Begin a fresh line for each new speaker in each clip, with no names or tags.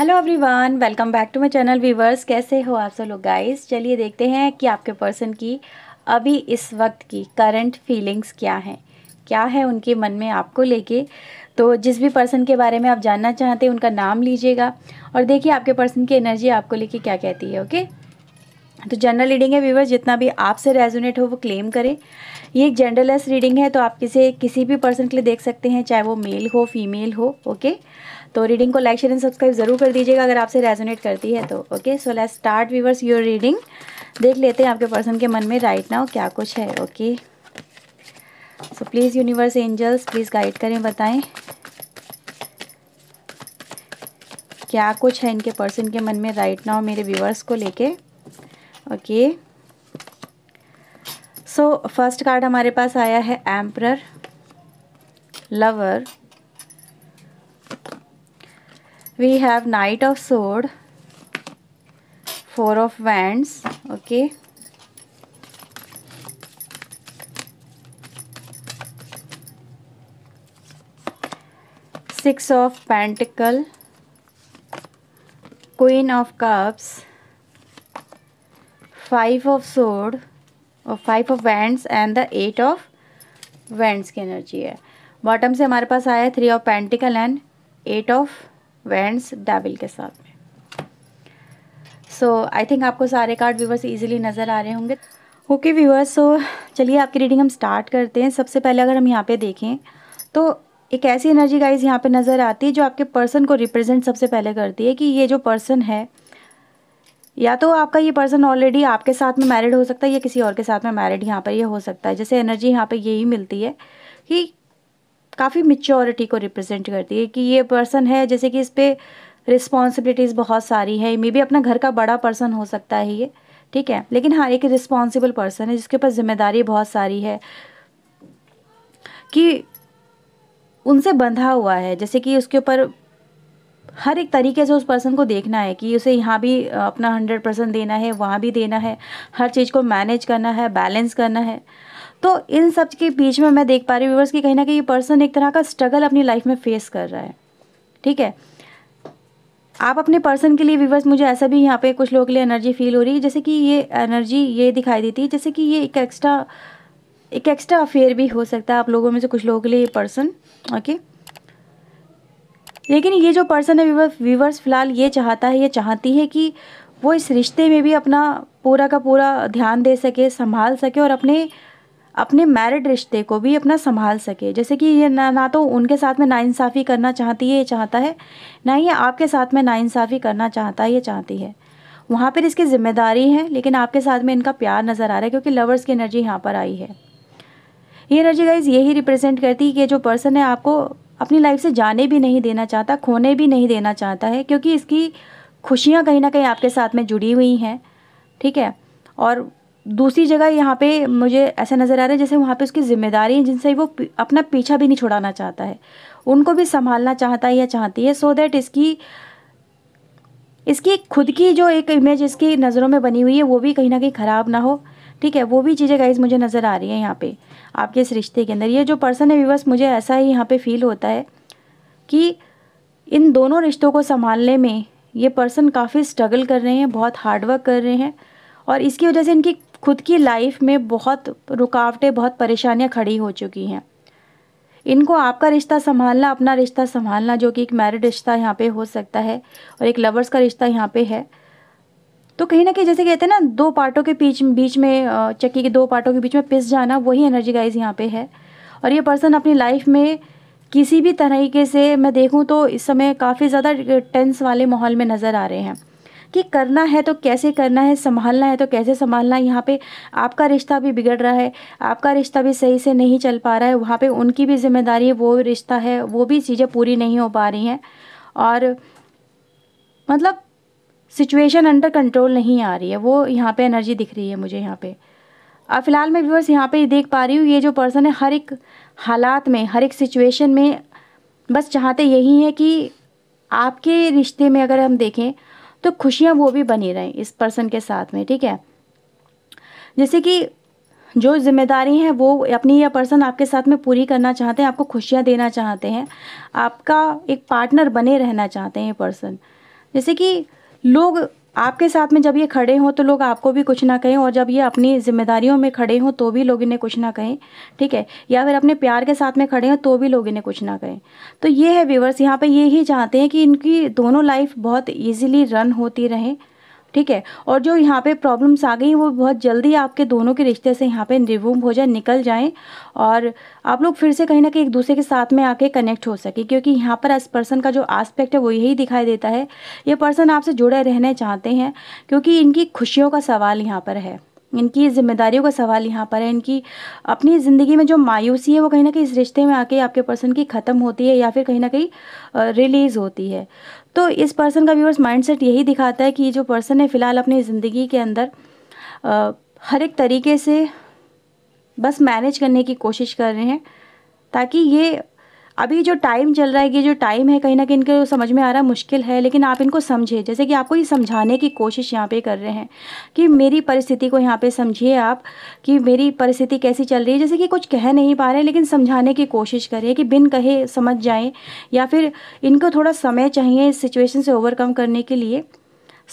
Hello everyone welcome back to my channel viewers कैसे हो आप सब लोग गाइस चलिए देखते हैं कि आपके पर्सन की अभी इस वक्त की करंट फीलिंग्स क्या हैं क्या है उनके मन में आपको लेके तो जिस भी पर्सन के बारे में आप जानना चाहते हैं उनका नाम लीजिएगा और देखिए आपके पर्सन की एनर्जी आपको लेके क्या कहती है ओके तो जनरल रीडिंग है व्यूवर्स जितना भी आपसे रेजोनेट हो वो क्लेम करें ये एक जनरलेस रीडिंग है तो आप किसे किसी भी पर्सन के लिए देख सकते हैं चाहे वो मेल हो फीमेल हो ओके okay? तो रीडिंग को लाइक शेयर एंड सब्सक्राइब ज़रूर कर दीजिएगा अगर आपसे रेजोनेट करती है तो okay so let start viewers your reading देख लेते हैं आपके पर्सन के मन में राइट नाउ क्या कुछ है okay so please universe angels please guide करें बताएं क्या कुछ है इनके पर्सन के मन में राइट नाउ मेरे व्यूवर्स को लेके ओके सो फर्स्ट कार्ड हमारे पास आया है emperor lover we have knight of sword four of wands okay six of pentacle queen of cups five of sword और five of wands and the eight of wands की energy है bottom से हमारे पास आया three of pentacle and eight of wands devil के साथ में सो आई थिंक आपको सारे कार्ड व्यूवर्स ईजिली नज़र आ रहे होंगे ओके व्यूवर्स सो चलिए आपकी रीडिंग हम स्टार्ट करते हैं सबसे पहले अगर हम यहाँ पे देखें तो एक ऐसी एनर्जी गाइज यहाँ पे नज़र आती है जो आपके पर्सन को रिप्रेजेंट सबसे पहले करती है कि ये जो पर्सन है या तो आपका ये पर्सन ऑलरेडी आपके साथ में मैरिड हो सकता है या किसी और के साथ में मैरिड यहाँ पर ये हो सकता है जैसे एनर्जी यहाँ पर यही मिलती है कि काफ़ी मिच्योरिटी को रिप्रेजेंट करती है कि ये पर्सन है जैसे कि इस पर रिस्पॉन्सिबिलिटीज़ बहुत सारी है मे बी अपना घर का बड़ा पर्सन हो सकता है ये ठीक है लेकिन हाँ एक रिस्पॉन्सिबल पर्सन है जिसके ऊपर जिम्मेदारी बहुत सारी है कि उनसे बंधा हुआ है जैसे कि उसके ऊपर हर एक तरीके से उस पर्सन को देखना है कि उसे यहाँ भी अपना हंड्रेड परसेंट देना है वहाँ भी देना है हर चीज़ को मैनेज करना है बैलेंस करना है तो इन सब के बीच में मैं देख पा रही हूँ व्यूवर्स की कहीं ना कहीं ये पर्सन एक तरह का स्ट्रगल अपनी लाइफ में फेस कर रहा है ठीक है आप अपने पर्सन के लिए व्यूवर्स मुझे ऐसा भी यहाँ पे कुछ लोगों के लिए एनर्जी फील हो रही है जैसे कि ये एनर्जी ये दिखाई देती है जैसे कि ये एक एक्स्ट्रा एक एक्स्ट्रा अफेयर भी हो सकता है आप लोगों में से कुछ लोगों के लिए ये पर्सन ओके लेकिन ये जो पर्सन है व्यूवर्स फ़िलहाल ये चाहता है ये चाहती है कि वो इस रिश्ते में भी अपना पूरा का पूरा ध्यान दे सके संभाल सके और अपने अपने मैरिड रिश्ते को भी अपना संभाल सके जैसे कि ये ना ना तो उनके साथ में नाइंसाफ़ी करना चाहती है ये चाहता है ना ही आपके साथ में नाइंसाफ़ी करना चाहता है ये चाहती है वहाँ पर इसकी ज़िम्मेदारी है लेकिन आपके साथ में इनका प्यार नज़र आ रहा है क्योंकि लवर्स की एनर्जी यहाँ पर आई है ये एनर्जी गाइज यही रिप्रेजेंट करती है कि जो पर्सन है आपको अपनी लाइफ से जाने भी नहीं देना चाहता खोने भी नहीं देना चाहता है क्योंकि इसकी खुशियाँ कहीं ना कहीं आपके साथ में जुड़ी हुई हैं ठीक है और दूसरी जगह यहाँ पे मुझे ऐसा नज़र आ रहा है जैसे वहाँ पे उसकी जिम्मेदारी है जिनसे वो अपना पीछा भी नहीं छुड़ाना चाहता है उनको भी संभालना चाहता है या चाहती है सो दैट इसकी इसकी खुद की जो एक इमेज इसकी नज़रों में बनी हुई है वो भी कहीं ना कहीं ख़राब ना हो ठीक है वो भी चीज़ें गाइज मुझे नज़र आ रही है यहाँ पे आपके इस रिश्ते के अंदर ये जो पर्सन है विवस मुझे ऐसा ही यहाँ पे फील होता है कि इन दोनों रिश्तों को संभालने में ये पर्सन काफ़ी स्ट्रगल कर रहे हैं बहुत हार्डवर्क कर रहे हैं और इसकी वजह से इनकी खुद की लाइफ में बहुत रुकावटें बहुत परेशानियाँ खड़ी हो चुकी हैं इनको आपका रिश्ता संभालना अपना रिश्ता संभालना जो कि एक मैरिड रिश्ता यहाँ पे हो सकता है और एक लवर्स का रिश्ता यहाँ पे है तो कहीं ना कहीं जैसे कहते हैं ना दो पार्टों के बीच बीच में चक्की के दो पार्टों के बीच में पिस जाना वही एनर्जी गाइज यहाँ पे है और ये पर्सन अपनी लाइफ में किसी भी तरीके से मैं देखूँ तो इस समय काफ़ी ज़्यादा टेंस वाले माहौल में नज़र आ रहे हैं कि करना है तो कैसे करना है संभालना है तो कैसे संभालना है यहाँ पे आपका रिश्ता भी बिगड़ रहा है आपका रिश्ता भी सही से नहीं चल पा रहा है वहाँ पे उनकी भी जिम्मेदारी है वो रिश्ता है वो भी चीज़ें पूरी नहीं हो पा रही हैं और मतलब सिचुएशन अंडर कंट्रोल नहीं आ रही है वो यहाँ पे एनर्जी दिख रही है मुझे यहाँ पे अब फिलहाल मैं व्यूअर्स यहाँ पे देख पा रही हूँ ये जो पर्सन है हर एक हालात में हर एक सिचुएशन में बस चाहते यही है कि आपके रिश्ते में अगर हम देखें तो खुशियाँ वो भी बनी रहें इस पर्सन के साथ में ठीक है जैसे कि जो जिम्मेदारी है वो अपनी या पर्सन आपके साथ में पूरी करना चाहते हैं आपको खुशियाँ देना चाहते हैं आपका एक पार्टनर बने रहना चाहते हैं ये पर्सन जैसे कि लोग आपके साथ में जब ये खड़े हों तो लोग आपको भी कुछ ना कहें और जब ये अपनी जिम्मेदारियों में खड़े हों तो भी लोग इन्हें कुछ ना कहें ठीक है या फिर अपने प्यार के साथ में खड़े हों तो भी लोग इन्हें कुछ ना कहें तो ये है व्यूवर्स यहाँ पे ये ही चाहते हैं कि इनकी दोनों लाइफ बहुत ईजिली रन होती रहें ठीक है और जो यहाँ पे प्रॉब्लम्स आ गई वो बहुत जल्दी आपके दोनों के रिश्ते से यहाँ पे रिमूव हो जाए निकल जाएं और आप लोग फिर से कहीं ना कहीं एक दूसरे के साथ में आके कनेक्ट हो सके क्योंकि यहाँ पर इस पर्सन का जो आस्पेक्ट है वो यही दिखाई देता है ये पर्सन आपसे जुड़े रहने चाहते हैं क्योंकि इनकी खुशियों का सवाल यहाँ पर है इनकी जिम्मेदारियों का सवाल यहाँ पर है इनकी अपनी ज़िंदगी में जो मायूसी है वो कहीं ना कहीं इस रिश्ते में आके आपके पर्सन की ख़त्म होती है या फिर कहीं ना कहीं रिलीज़ होती है तो इस पर्सन का व्यूअर्स माइंडसेट यही दिखाता है कि जो पर्सन है फ़िलहाल अपनी ज़िंदगी के अंदर हर एक तरीके से बस मैनेज करने की कोशिश कर रहे हैं ताकि ये अभी जो टाइम चल रहा है ये जो टाइम है कहीं ना कहीं इनको समझ में आ रहा मुश्किल है लेकिन आप इनको समझें जैसे कि आपको ये समझाने की कोशिश यहाँ पे कर रहे हैं कि मेरी परिस्थिति को यहाँ पे समझिए आप कि मेरी परिस्थिति कैसी चल रही है जैसे कि कुछ कह नहीं पा रहे लेकिन समझाने की कोशिश करिए कि बिन कहे समझ जाएँ या फिर इनको थोड़ा समय चाहिए इस सिचुएशन से ओवरकम करने के लिए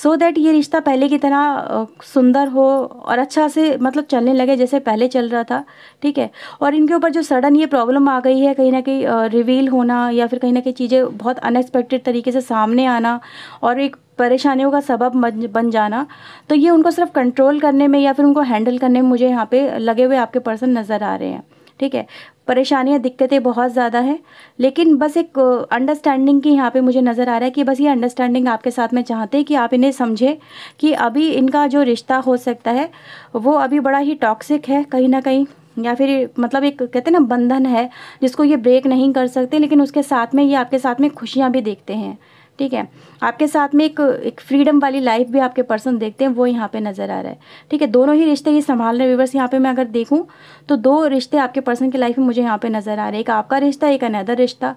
सो so दैट ये रिश्ता पहले की तरह सुंदर हो और अच्छा से मतलब चलने लगे जैसे पहले चल रहा था ठीक है और इनके ऊपर जो सडन ये प्रॉब्लम आ गई है कहीं ना कहीं रिवील होना या फिर कहीं ना कहीं चीज़ें बहुत अनएक्सपेक्टेड तरीके से सामने आना और एक परेशानियों का सबब बन जाना तो ये उनको सिर्फ कंट्रोल करने में या फिर उनको हैंडल करने में मुझे यहाँ पे लगे हुए आपके पर्सन नज़र आ रहे हैं ठीक है परेशानियाँ दिक्कतें बहुत ज़्यादा है लेकिन बस एक अंडरस्टैंडिंग की यहाँ पे मुझे नज़र आ रहा है कि बस ये अंडरस्टैंडिंग आपके साथ में चाहते हैं कि आप इन्हें समझें कि अभी इनका जो रिश्ता हो सकता है वो अभी बड़ा ही टॉक्सिक है कहीं ना कहीं या फिर मतलब एक कहते हैं ना बंधन है जिसको ये ब्रेक नहीं कर सकते लेकिन उसके साथ में ये आपके साथ में खुशियाँ भी देखते हैं ठीक है आपके साथ में एक एक फ्रीडम वाली लाइफ भी आपके पर्सन देखते हैं वो यहाँ पे नज़र आ रहा है ठीक है दोनों ही रिश्ते ये संभाल रहे व्यूवर्स यहाँ पे मैं अगर देखूँ तो दो रिश्ते आपके पर्सन की लाइफ में मुझे यहाँ पे नज़र आ रहे हैं एक आपका रिश्ता एक अनदर रिश्ता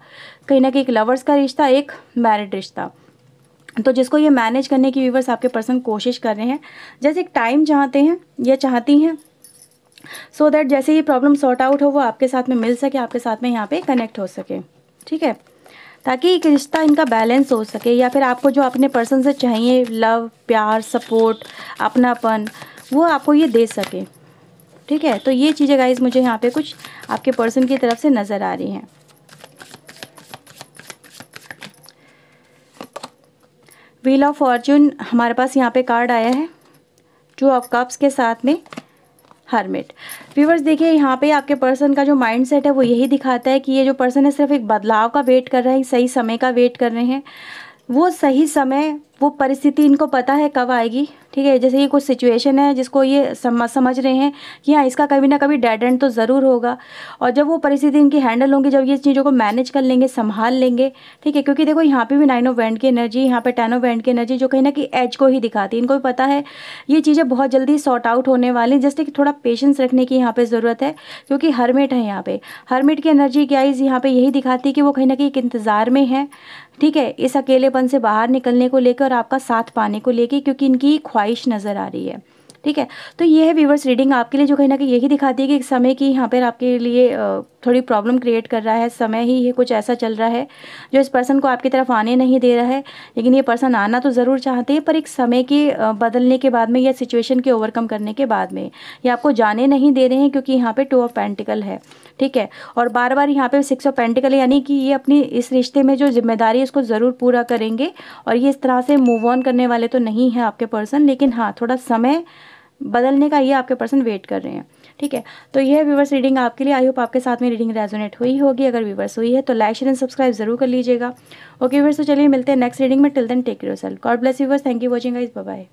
कहीं ना कहीं एक लवर्स का रिश्ता एक मैरिड रिश्ता तो जिसको ये मैनेज करने की व्यूवर्स आपके पर्सन कोशिश कर रहे हैं जैसे एक टाइम चाहते हैं या चाहती हैं सो so दैट जैसे ये प्रॉब्लम सॉर्ट आउट हो वो आपके साथ में मिल सके आपके साथ में यहाँ पे कनेक्ट हो सके ठीक है ताकि एक रिश्ता इनका बैलेंस हो सके या फिर आपको जो अपने पर्सन से चाहिए लव प्यार सपोर्ट अपनापन वो आपको ये दे सके ठीक है तो ये चीज़ें गाइज मुझे यहाँ पे कुछ आपके पर्सन की तरफ से नज़र आ रही हैं व्हील ऑफ फॉर्चून हमारे पास यहाँ पे कार्ड आया है टू ऑफ कप्स के साथ में हर्मिट व्यूवर्स देखिए यहाँ पे आपके पर्सन का जो माइंड सेट है वो यही दिखाता है कि ये जो पर्सन है सिर्फ एक बदलाव का वेट कर रहे हैं सही समय का वेट कर रहे हैं वो सही समय वो परिस्थिति इनको पता है कब आएगी ठीक है जैसे ये कुछ सिचुएशन है जिसको ये समझ समझ रहे हैं कि हाँ इसका कभी ना कभी डेड एंड तो ज़रूर होगा और जब वो परिस्थिति इनकी हैंडल होंगी जब ये चीज़ों को मैनेज कर लेंगे संभाल लेंगे ठीक है क्योंकि देखो यहाँ पे भी नाइन ऑफ वैंड की एनर्जी यहाँ पे टेन ऑफ वैंड की एनर्जी जो कहीं ना कि एज को ही दिखाती है इनको भी पता है ये चीज़ें बहुत जल्दी सॉर्ट आउट होने वाली जस्ट कि थोड़ा पेशेंस रखने की यहाँ पर ज़रूरत है क्योंकि हरमेट है यहाँ पर हरमेट की एनर्जी क्या इस यहाँ पर यही दिखाती है कि वो कहीं ना कहीं एक इंतज़ार में है ठीक है इस अकेलेपन से बाहर निकलने को लेकर और आपका साथ पाने को लेके क्योंकि इनकी ख्वाहिश नज़र आ रही है ठीक है तो ये है व्यूवर्स रीडिंग आपके लिए जो कहीं ना कहीं यही दिखाती है कि समय की यहाँ पर आपके लिए थोड़ी प्रॉब्लम क्रिएट कर रहा है समय ही ये कुछ ऐसा चल रहा है जो इस पर्सन को आपकी तरफ आने नहीं दे रहा है लेकिन ये पर्सन आना तो ज़रूर चाहते हैं पर एक समय के बदलने के बाद में या सिचुएशन के ओवरकम करने के बाद में ये आपको जाने नहीं दे रहे हैं क्योंकि यहाँ पर टू ऑफ पेंटिकल है ठीक है और बार बार यहाँ पे सिक्स ऑफ पेंटिकल यानी कि ये अपनी इस रिश्ते में जो जिम्मेदारी है उसको ज़रूर पूरा करेंगे और ये इस तरह से मूव ऑन करने वाले तो नहीं है आपके पर्सन लेकिन हाँ थोड़ा समय बदलने का ये आपके पर्सन वेट कर रहे हैं ठीक है तो यह व्यूवर्स रीडिंग आपके लिए आई होप आपके साथ में रीडिंग रेजोनेट हुई होगी अगर व्यूवर्स हुई है तो लाइक शेयर एंड सब्सक्राइब जरूर कर लीजिएगा ओके व्यूवर्स तो चलिए मिलते हैं नेक्स्ट रीडिंग में till then take your self God bless viewers thank you watching guys bye